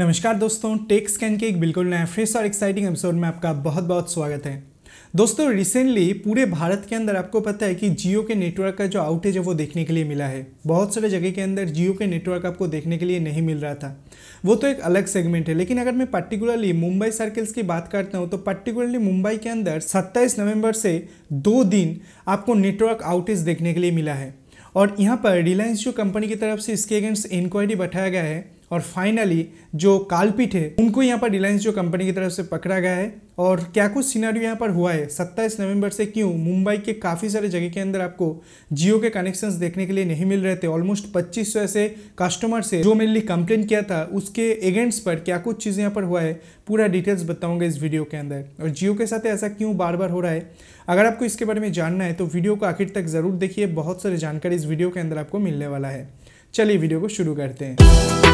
नमस्कार दोस्तों take scan के एक बिल्कुल नया फ्रेश और एक्साइटिंग एपिसोड में आपका बहुत बहुत स्वागत है दोस्तों रिसेंटली पूरे भारत के अंदर आपको पता है कि जियो के नेटवर्क का जो आउटेज है वो देखने के लिए मिला है बहुत सारे जगह के अंदर जियो के नेटवर्क आपको देखने के लिए नहीं मिल रहा था वो तो एक अलग सेगमेंट है लेकिन अगर मैं पर्टिकुलरली मुंबई सर्किल्स की बात करता हूँ तो पर्टिकुलरली मुंबई के अंदर 27 नवंबर से दो दिन आपको नेटवर्क आउटेज देखने के लिए मिला है और यहाँ पर रिलायंस जो कंपनी की तरफ से इसके अगेंस्ट इंक्वायरी बैठाया गया है और फाइनली जो कालपीठ है उनको यहाँ पर रिलायंस जो कंपनी की तरफ से पकड़ा गया है और क्या कुछ सिनारियो यहाँ पर हुआ है सत्ताईस नवंबर से क्यों मुंबई के काफ़ी सारे जगह के अंदर आपको जियो के कनेक्शंस देखने के लिए नहीं मिल रहे थे ऑलमोस्ट 2500 ऐसे कस्टमर से जो मेनली कंप्लेन किया था उसके एगेंट्स पर क्या कुछ चीज़ें यहाँ पर हुआ है पूरा डिटेल्स बताऊँगा इस वीडियो के अंदर और जियो के साथ ऐसा क्यों बार बार हो रहा है अगर आपको इसके बारे में जानना है तो वीडियो को आखिर तक ज़रूर देखिए बहुत सारी जानकारी इस वीडियो के अंदर आपको मिलने वाला है चलिए वीडियो को शुरू करते हैं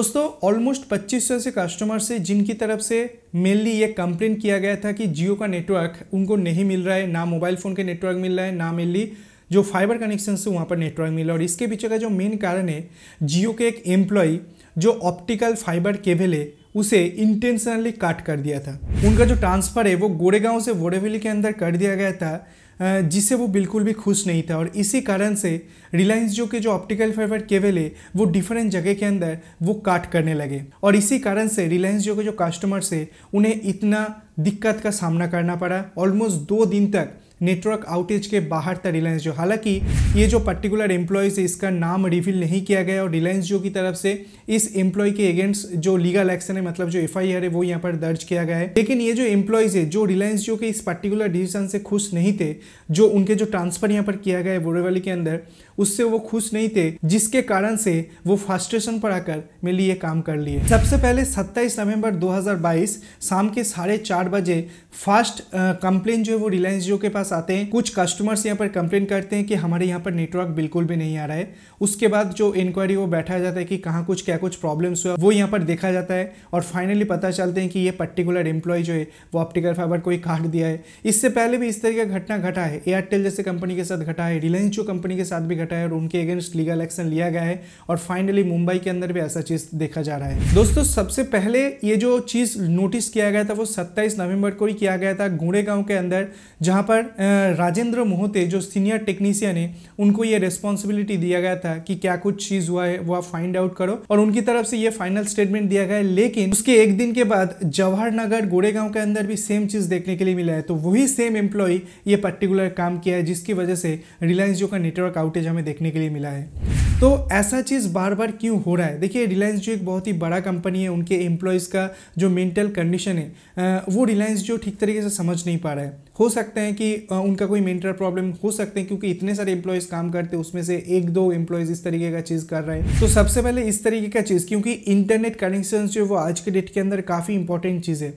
दोस्तों ऑलमोस्ट 2500 ऐसे कस्टमर से जिनकी तरफ से मेनली ये कंप्लेन किया गया था कि जियो का नेटवर्क उनको नहीं मिल रहा है ना मोबाइल फ़ोन के नेटवर्क मिल रहा है ना मेनली जो फाइबर कनेक्शन से वहाँ पर नेटवर्क मिला और इसके पीछे का जो मेन कारण है जियो के एक एम्प्लॉय जो ऑप्टिकल फाइबर केबल है उसे इंटेंशनली काट कर दिया था उनका जो ट्रांसफ़र है वो गोरेगांव से वोडेवेली के अंदर कर दिया गया था जिससे वो बिल्कुल भी खुश नहीं था और इसी कारण से रिलायंस जो के जो ऑप्टिकल फाइबर केबल है वो डिफरेंट जगह के अंदर वो काट करने लगे और इसी कारण से रिलायंस जो के जो कस्टमर्स है उन्हें इतना दिक्कत का सामना करना पड़ा ऑलमोस्ट दो दिन तक नेटवर्क आउटेज के बाहर था रिलायंस जो हालांकि ये जो पर्टिकुलर एम्प्लॉयज़ है इसका नाम रिवील नहीं किया गया और रिलायंस जो की तरफ से इस एम्प्लॉय के अगेंस्ट जो लीगल एक्शन है मतलब जो एफ है वो यहाँ पर दर्ज किया गया है लेकिन ये जो एम्प्लॉयज़ है जो रिलायंस जो के इस पर्टिकुलर डिसीजन से खुश नहीं थे जो उनके जो ट्रांसफ़र यहाँ पर किया गया है बोरेवली के अंदर उससे वो खुश नहीं थे जिसके कारण से वो फ्रस्ट्रेशन पर आकर मेरे ये काम कर लिए सबसे पहले 27 नवंबर 2022 शाम के साढ़े चार बजे फर्स्ट कंप्लेन जो है वो रिलायंस जियो के पास पास आते हैं कुछ कस्टमर्स यहाँ पर कंप्लेन करते हैं कि हमारे यहाँ पर नेटवर्क बिल्कुल भी नहीं आ रहा है उसके बाद जो इंक्वायरी वो बैठा जाता है कि कहाँ कुछ क्या कुछ प्रॉब्लम्स हुआ वो यहाँ पर देखा जाता है और फाइनली पता चलते हैं कि ये पर्टिकुलर एम्प्लॉय जो है वो ऑप्टिकल फाइबर को ही काट दिया है इससे पहले भी इस तरह का घटना घटा है एयरटेल जैसे कंपनी के साथ घटा है रिलायंस जो कंपनी के साथ भी घटा है और उनके अगेंस्ट लीगल एक्शन लिया गया है और फाइनली मुंबई के अंदर भी ऐसा चीज़ देखा जा रहा है दोस्तों सबसे पहले ये जो चीज़ नोटिस किया गया था वो सत्ताईस नवंबर को ही किया गया था गुड़े गांव के अंदर जहां पर राजेंद्र मोहते जो सीनियर टेक्नीशियन है उनको ये रिस्पॉन्सिबिलिटी दिया गया था कि क्या कुछ चीज़ हुआ है वो आप फाइंड आउट करो और उनकी तरफ से ये फाइनल स्टेटमेंट दिया गया है लेकिन उसके एक दिन के बाद जवाहर नगर गोरेगांव के अंदर भी सेम चीज़ देखने के लिए मिला है तो वही सेम एम्प्लॉय ये पर्टिकुलर काम किया है जिसकी वजह से रिलायंस जो का नेटवर्क आउटेज हमें देखने के लिए मिला है तो ऐसा चीज़ बार बार क्यों हो रहा है देखिए रिलायंस जो एक बहुत ही बड़ा कंपनी है उनके एम्प्लॉयज़ का जो मेंटल कंडीशन है वो रिलायंस जो ठीक तरीके से समझ नहीं पा रहा है हो सकते हैं कि उनका कोई मेंटल प्रॉब्लम हो सकते हैं क्योंकि इतने सारे एम्प्लॉयज़ काम करते हैं उसमें से एक दो एम्प्लॉयज़ इस तरीके का चीज़ कर रहे हैं तो सबसे पहले इस तरीके का चीज़ क्योंकि इंटरनेट कनेक्शन जो वो आज के डेट के अंदर काफ़ी इंपॉर्टेंट चीज़ है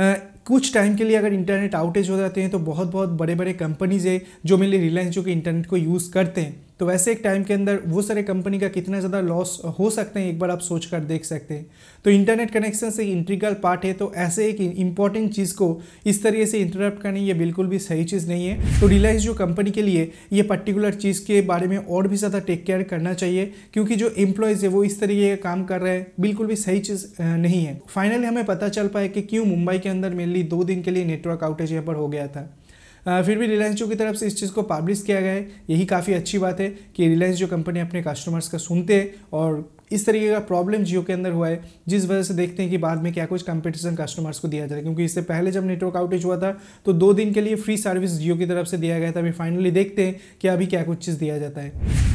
Uh, कुछ टाइम के लिए अगर इंटरनेट आउटेज हो जाते हैं तो बहुत बहुत बड़े बड़े कंपनीज है जो मेरे रिलायंस जो कि इंटरनेट को यूज़ करते हैं तो वैसे एक टाइम के अंदर वो सारे कंपनी का कितना ज़्यादा लॉस हो सकते हैं एक बार आप सोच कर देख सकते हैं तो इंटरनेट कनेक्शन से इंट्रिकल पार्ट है तो ऐसे एक इंपॉर्टेंट चीज़ को इस तरीके से इंटरप्ट करनी ये बिल्कुल भी सही चीज़ नहीं है तो रिलायंस जो कंपनी के लिए ये पर्टिकुलर चीज़ के बारे में और भी ज़्यादा टेक केयर करना चाहिए क्योंकि जो एम्प्लॉयज़ है वो इस तरीके का काम कर रहे हैं बिल्कुल भी सही चीज़ नहीं है फाइनली हमें पता चल पाया कि क्यों मुंबई के अंदर मेनली दो दिन के लिए नेटवर्क आउटेज यहाँ पर हो गया था फिर भी रिलायंस जो की तरफ से इस चीज़ को पब्लिश किया गया है यही काफ़ी अच्छी बात है कि रिलायंस जो कंपनी अपने कस्टमर्स का सुनते हैं और इस तरीके का प्रॉब्लम जियो के अंदर हुआ है जिस वजह से देखते हैं कि बाद में क्या कुछ कंपटीशन कस्टमर्स को दिया जाए क्योंकि इससे पहले जब नेटवर्क आउटेज हुआ था तो दो दिन के लिए फ्री सर्विस जियो की तरफ से दिया गया था अभी फाइनली देखते हैं कि अभी क्या कुछ चीज़ दिया जाता है